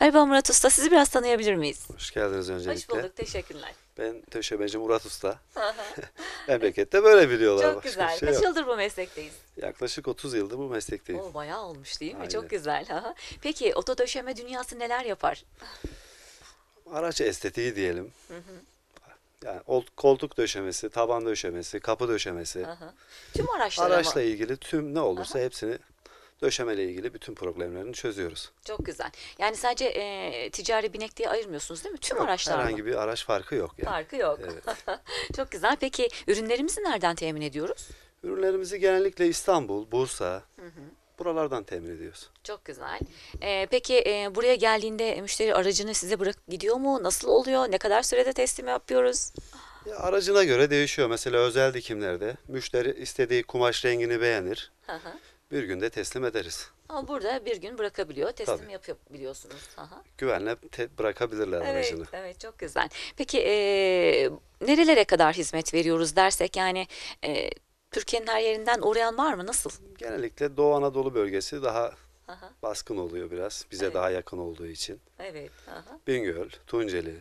Merhaba Murat Usta, sizi biraz tanıyabilir miyiz? Hoş geldiniz öncelikle. Hoş bulduk, teşekkürler. Ben Töşebeci Murat Usta. Memlekette böyle biliyorlar. Çok güzel. Şey Kaç yok. yıldır bu meslekteyiz? Yaklaşık 30 yıldır bu meslekteyiz. O bayağı olmuş değil mi? Aynen. Çok güzel. Peki oto döşeme dünyası neler yapar? Araç estetiği diyelim. Yani koltuk döşemesi, taban döşemesi, kapı döşemesi. Aha. Tüm araçlara Araçla mı? ilgili tüm ne olursa Aha. hepsini döşemeyle ilgili bütün problemlerini çözüyoruz. Çok güzel. Yani sadece e, ticari binek diye ayırmıyorsunuz değil mi? Tüm yok, araçlar Herhangi mı? bir araç farkı yok. Yani. Farkı yok. Evet. Çok güzel. Peki ürünlerimizi nereden temin ediyoruz? Ürünlerimizi genellikle İstanbul, Bursa, hı hı. buralardan temin ediyoruz. Çok güzel. Ee, peki e, buraya geldiğinde müşteri aracını size bırak gidiyor mu? Nasıl oluyor? Ne kadar sürede teslim yapıyoruz? Ya aracına göre değişiyor. Mesela özel dikimlerde müşteri istediği kumaş rengini beğenir. Hı hı bir günde teslim ederiz. Ama burada bir gün bırakabiliyor, teslim Tabii. yapabiliyorsunuz. Aha. Güvenle te- bırakabilirler evet, aracını. Evet, çok güzel. Peki e, nerelere kadar hizmet veriyoruz dersek yani e, Türkiye'nin her yerinden uğrayan var mı? Nasıl? Genellikle Doğu Anadolu bölgesi daha aha. baskın oluyor biraz. Bize evet. daha yakın olduğu için. Evet. Aha. Bingöl, Tunceli,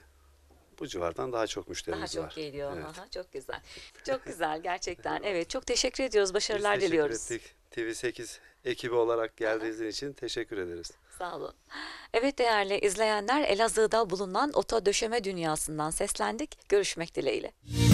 bu civardan daha çok müşterimiz var. Daha çok var. geliyor. Evet. Aha, çok güzel. Çok güzel gerçekten. evet çok teşekkür ediyoruz. Başarılar Biz teşekkür diliyoruz. Ettik. TV8 ekibi olarak geldiğiniz için teşekkür ederiz. Sağ olun. Evet değerli izleyenler Elazığ'da bulunan Oto Döşeme Dünyası'ndan seslendik. Görüşmek dileğiyle.